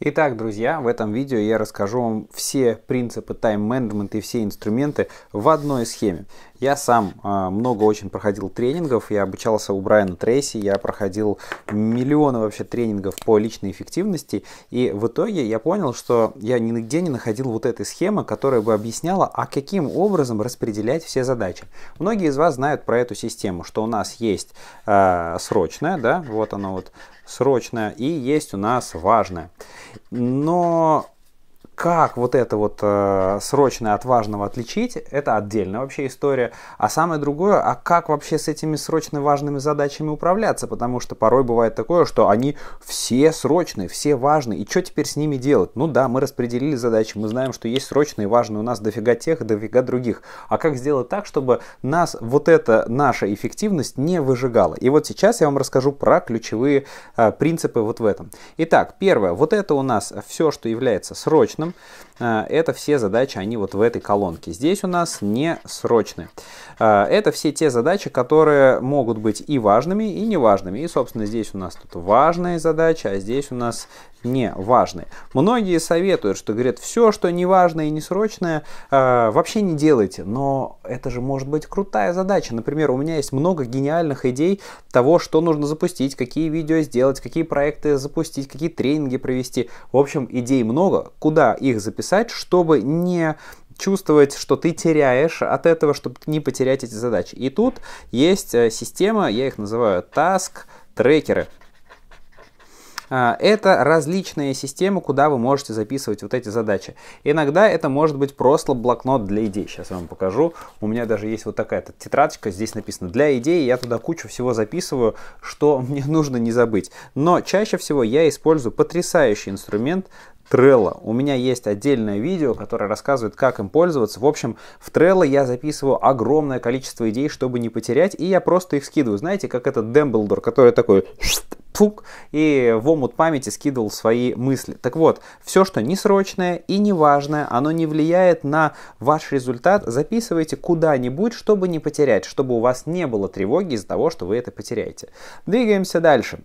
Итак, друзья, в этом видео я расскажу вам все принципы тайм-менеджмента и все инструменты в одной схеме. Я сам а, много очень проходил тренингов, я обучался у Брайана Трейси, я проходил миллионы вообще тренингов по личной эффективности, и в итоге я понял, что я нигде не находил вот этой схемы, которая бы объясняла, а каким образом распределять все задачи. Многие из вас знают про эту систему, что у нас есть э, срочная, да, вот она вот срочное и есть у нас важное. Но как вот это вот э, срочное от важного отличить, это отдельная вообще история. А самое другое, а как вообще с этими срочно важными задачами управляться? Потому что порой бывает такое, что они все срочные, все важные. И что теперь с ними делать? Ну да, мы распределили задачи, мы знаем, что есть срочные и важные у нас дофига тех, дофига других. А как сделать так, чтобы нас вот эта наша эффективность не выжигала? И вот сейчас я вам расскажу про ключевые э, принципы вот в этом. Итак, первое, вот это у нас все, что является срочным Python. Э, это все задачи, они вот в этой колонке. Здесь у нас не срочные. Э, это все те задачи, которые могут быть и важными, и неважными. И, собственно, здесь у нас тут важные задачи, а здесь у нас не важные. Многие советуют, что говорят, все, что не важное и не срочное, э, вообще не делайте. Но это же может быть крутая задача. Например, у меня есть много гениальных идей того, что нужно запустить, какие видео сделать, какие проекты запустить, какие тренинги провести. В общем, идей много. Куда их записать, чтобы не чувствовать, что ты теряешь от этого, чтобы не потерять эти задачи. И тут есть э, система, я их называю task трекеры. А, это различные системы, куда вы можете записывать вот эти задачи. Иногда это может быть просто блокнот для идей. Сейчас я вам покажу. У меня даже есть вот такая -то тетрадочка, здесь написано «для идей». Я туда кучу всего записываю, что мне нужно не забыть. Но чаще всего я использую потрясающий инструмент Trello. У меня есть отдельное видео, которое рассказывает, как им пользоваться. В общем, в Trello я записываю огромное количество идей, чтобы не потерять, и я просто их скидываю. Знаете, как этот Демблдор, который такой фук и в омут памяти скидывал свои мысли. Так вот, все, что не срочное и не важное, оно не влияет на ваш результат, записывайте куда-нибудь, чтобы не потерять, чтобы у вас не было тревоги из-за того, что вы это потеряете. Двигаемся дальше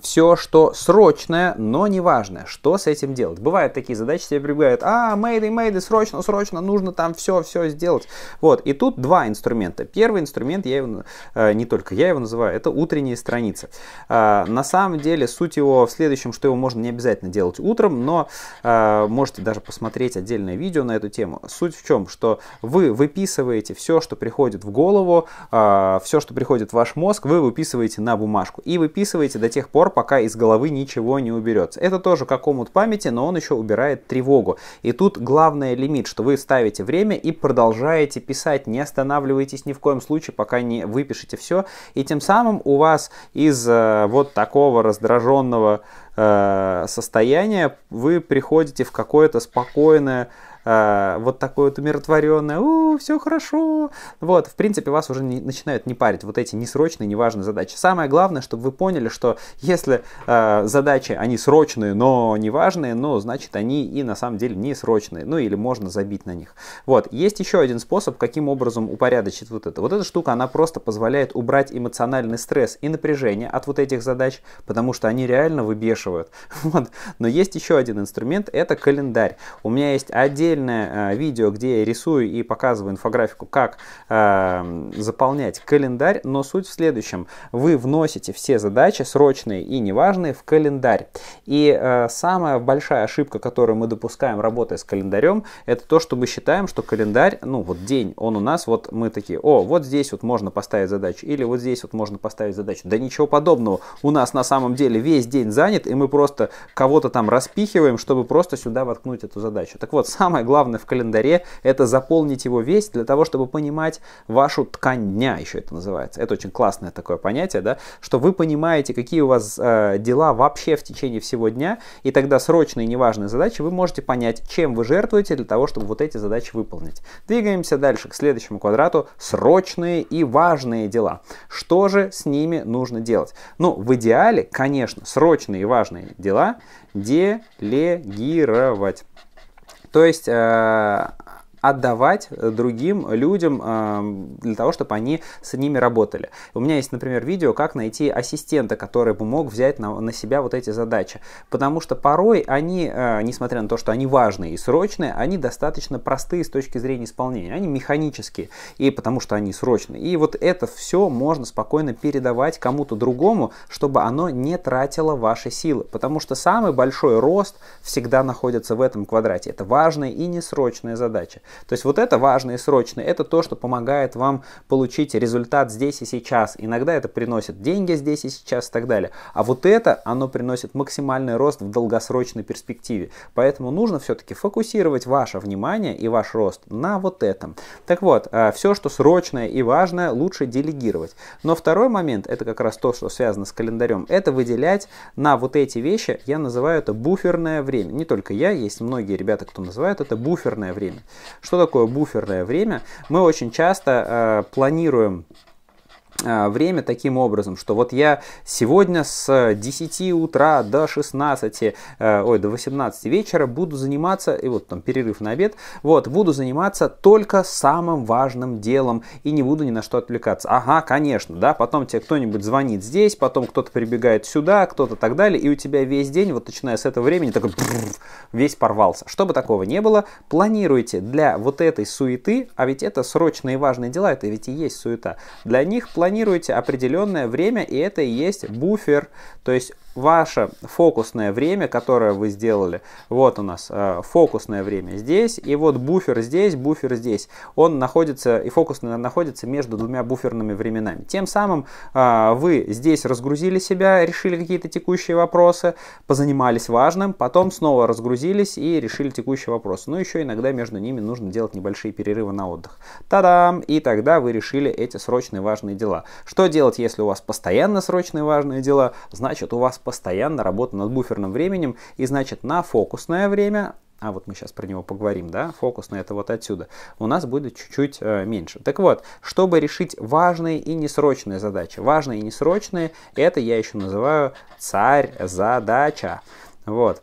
все, что срочное, но не важное. Что с этим делать? Бывают такие задачи, тебе прибегают, а, мейды, мейды, срочно, срочно, нужно там все, все сделать. Вот, и тут два инструмента. Первый инструмент, я его, э, не только я его называю, это утренние страницы. Э, на самом деле, суть его в следующем, что его можно не обязательно делать утром, но э, можете даже посмотреть отдельное видео на эту тему. Суть в чем, что вы выписываете все, что приходит в голову, э, все, что приходит в ваш мозг, вы выписываете на бумажку и выписываете до тех пор, пор, пока из головы ничего не уберется. Это тоже как омут памяти, но он еще убирает тревогу. И тут главное лимит, что вы ставите время и продолжаете писать, не останавливайтесь ни в коем случае, пока не выпишете все. И тем самым у вас из э, вот такого раздраженного э, состояния вы приходите в какое-то спокойное Э, вот такое вот умиротворенное, у, все хорошо. Вот, в принципе, вас уже не, начинают не парить вот эти несрочные, неважные задачи. Самое главное, чтобы вы поняли, что если э, задачи, они срочные, но неважные, но ну, значит они и на самом деле несрочные, ну или можно забить на них. Вот, есть еще один способ, каким образом упорядочить вот это. Вот эта штука, она просто позволяет убрать эмоциональный стресс и напряжение от вот этих задач, потому что они реально выбешивают. Вот. Но есть еще один инструмент, это календарь. У меня есть отдельный отдельное а, видео, где я рисую и показываю инфографику, как а, заполнять календарь, но суть в следующем. Вы вносите все задачи, срочные и неважные, в календарь. И а, самая большая ошибка, которую мы допускаем, работая с календарем, это то, что мы считаем, что календарь, ну вот день, он у нас, вот мы такие, о, вот здесь вот можно поставить задачу, или вот здесь вот можно поставить задачу. Да ничего подобного. У нас на самом деле весь день занят, и мы просто кого-то там распихиваем, чтобы просто сюда воткнуть эту задачу. Так вот, самое самое главное в календаре – это заполнить его весь для того, чтобы понимать вашу ткань дня, еще это называется. Это очень классное такое понятие, да, что вы понимаете, какие у вас э, дела вообще в течение всего дня, и тогда срочные неважные задачи вы можете понять, чем вы жертвуете для того, чтобы вот эти задачи выполнить. Двигаемся дальше к следующему квадрату – срочные и важные дела. Что же с ними нужно делать? Ну, в идеале, конечно, срочные и важные дела делегировать. То есть э, отдавать э, другим людям э, для того, чтобы они с ними работали. У меня есть, например, видео, как найти ассистента, который бы мог взять на, на себя вот эти задачи. Потому что порой они, э, несмотря на то, что они важные и срочные, они достаточно простые с точки зрения исполнения. Они механические, и потому что они срочные. И вот это все можно спокойно передавать кому-то другому, чтобы оно не тратило ваши силы. Потому что самый большой рост всегда находится в этом квадрате. Это важная и несрочная задача. То есть вот это важно и срочно, это то, что помогает вам получить результат здесь и сейчас. Иногда это приносит деньги здесь и сейчас и так далее. А вот это, оно приносит максимальный рост в долгосрочной перспективе. Поэтому нужно все-таки фокусировать ваше внимание и ваш рост на вот этом. Так вот, э, все, что срочное и важное, лучше делегировать. Но второй момент, это как раз то, что связано с календарем, это выделять на вот эти вещи, я называю это буферное время. Не только я, есть многие ребята, кто называют это буферное время. Что такое буферное время? Мы очень часто э, планируем а, время таким образом, что вот я сегодня с 10 утра до 16, э, ой, до 18 вечера буду заниматься, и вот там перерыв на обед, вот, буду заниматься только самым важным делом и не буду ни на что отвлекаться. Ага, конечно, да, потом тебе кто-нибудь звонит здесь, потом кто-то прибегает сюда, кто-то так далее, и у тебя весь день, вот начиная с этого времени, такой весь порвался. Чтобы такого не было, планируйте для вот этой суеты, а ведь это срочные и важные дела, это ведь и есть суета, для них планируйте планируете определенное время, и это и есть буфер, то есть ваше фокусное время, которое вы сделали, вот у нас э, фокусное время здесь, и вот буфер здесь, буфер здесь, он находится, и фокусное находится между двумя буферными временами. Тем самым э, вы здесь разгрузили себя, решили какие-то текущие вопросы, позанимались важным, потом снова разгрузились и решили текущие вопросы. Ну, еще иногда между ними нужно делать небольшие перерывы на отдых. Та-дам! И тогда вы решили эти срочные важные дела. Что делать, если у вас постоянно срочные важные дела? Значит, у вас постоянно работа над буферным временем, и значит на фокусное время а вот мы сейчас про него поговорим, да, фокусное это вот отсюда, у нас будет чуть-чуть э, меньше. Так вот, чтобы решить важные и несрочные задачи, важные и несрочные, это я еще называю царь-задача, вот.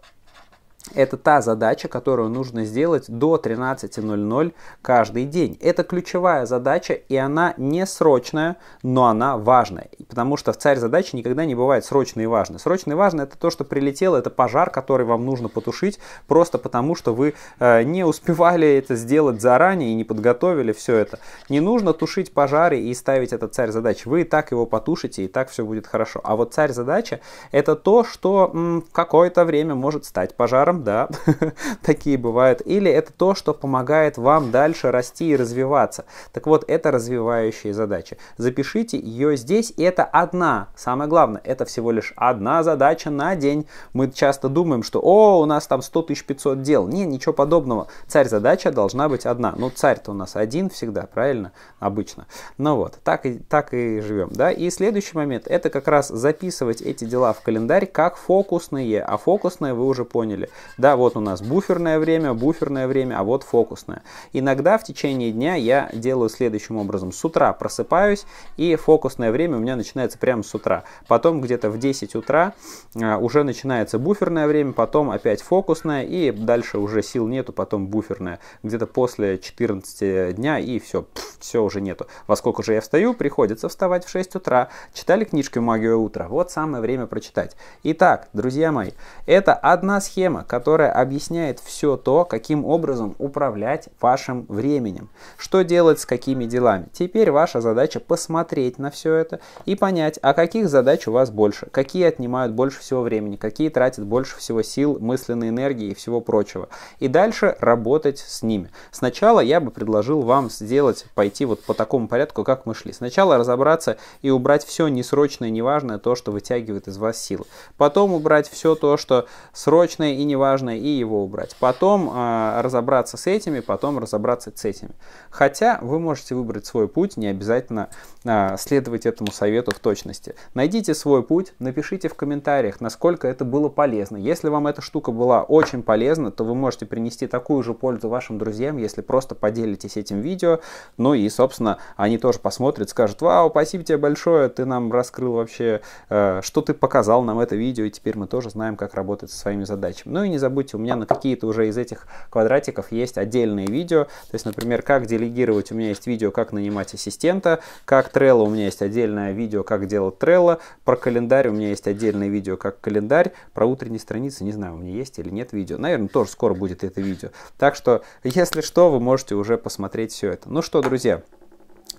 Это та задача, которую нужно сделать до 13.00 каждый день. Это ключевая задача, и она не срочная, но она важная. Потому что в царь задачи никогда не бывает срочно и важно. Срочно и важно это то, что прилетело, это пожар, который вам нужно потушить, просто потому что вы э, не успевали это сделать заранее и не подготовили все это. Не нужно тушить пожары и ставить этот царь задач. Вы и так его потушите, и так все будет хорошо. А вот царь задача это то, что м, какое-то время может стать пожаром, да, такие бывают. Или это то, что помогает вам дальше расти и развиваться. Так вот, это развивающая задача. Запишите ее здесь, и это одна, самое главное, это всего лишь одна задача на день. Мы часто думаем, что, о, у нас там 100 500 дел. Не, ничего подобного. Царь задача должна быть одна. Ну, царь-то у нас один всегда, правильно? Обычно. Ну вот, так и, так и живем, да. И следующий момент, это как раз записывать эти дела в календарь как фокусные, а фокусные вы уже поняли. Да, вот у нас буферное время, буферное время, а вот фокусное. Иногда в течение дня я делаю следующим образом. С утра просыпаюсь, и фокусное время у меня начинается прямо с утра. Потом где-то в 10 утра э, уже начинается буферное время, потом опять фокусное, и дальше уже сил нету, потом буферное. Где-то после 14 дня, и все, все уже нету. Во сколько же я встаю? Приходится вставать в 6 утра. Читали книжки «Магия утра»? Вот самое время прочитать. Итак, друзья мои, это одна схема, которая объясняет все то, каким образом управлять вашим временем, что делать с какими делами. Теперь ваша задача посмотреть на все это и понять, а каких задач у вас больше, какие отнимают больше всего времени, какие тратят больше всего сил, мысленной энергии и всего прочего. И дальше работать с ними. Сначала я бы предложил вам сделать, пойти вот по такому порядку, как мы шли. Сначала разобраться и убрать все несрочное, неважное, то, что вытягивает из вас силы. Потом убрать все то, что срочное и не неважное, и его убрать. Потом э, разобраться с этими, потом разобраться с этими. Хотя вы можете выбрать свой путь, не обязательно э, следовать этому совету в точности. Найдите свой путь, напишите в комментариях, насколько это было полезно. Если вам эта штука была очень полезна, то вы можете принести такую же пользу вашим друзьям, если просто поделитесь этим видео. Ну и, собственно, они тоже посмотрят, скажут, вау, спасибо тебе большое, ты нам раскрыл вообще, э, что ты показал нам это видео, и теперь мы тоже знаем, как работать со своими задачами. Ну и не забудьте, у меня на какие-то уже из этих квадратиков есть отдельные видео. То есть, например, как делегировать, у меня есть видео, как нанимать ассистента, как Trello, у меня есть отдельное видео, как делать Trello, про календарь у меня есть отдельное видео, как календарь, про утренние страницы, не знаю, у меня есть или нет видео. Наверное, тоже скоро будет это видео. Так что, если что, вы можете уже посмотреть все это. Ну что, друзья,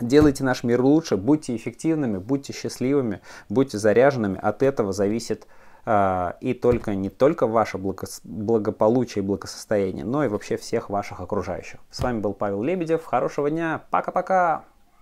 Делайте наш мир лучше, будьте эффективными, будьте счастливыми, будьте заряженными. От этого зависит а, и только не только ваше благополучие и благосостояние, но и вообще всех ваших окружающих. С вами был Павел Лебедев. Хорошего дня. Пока-пока.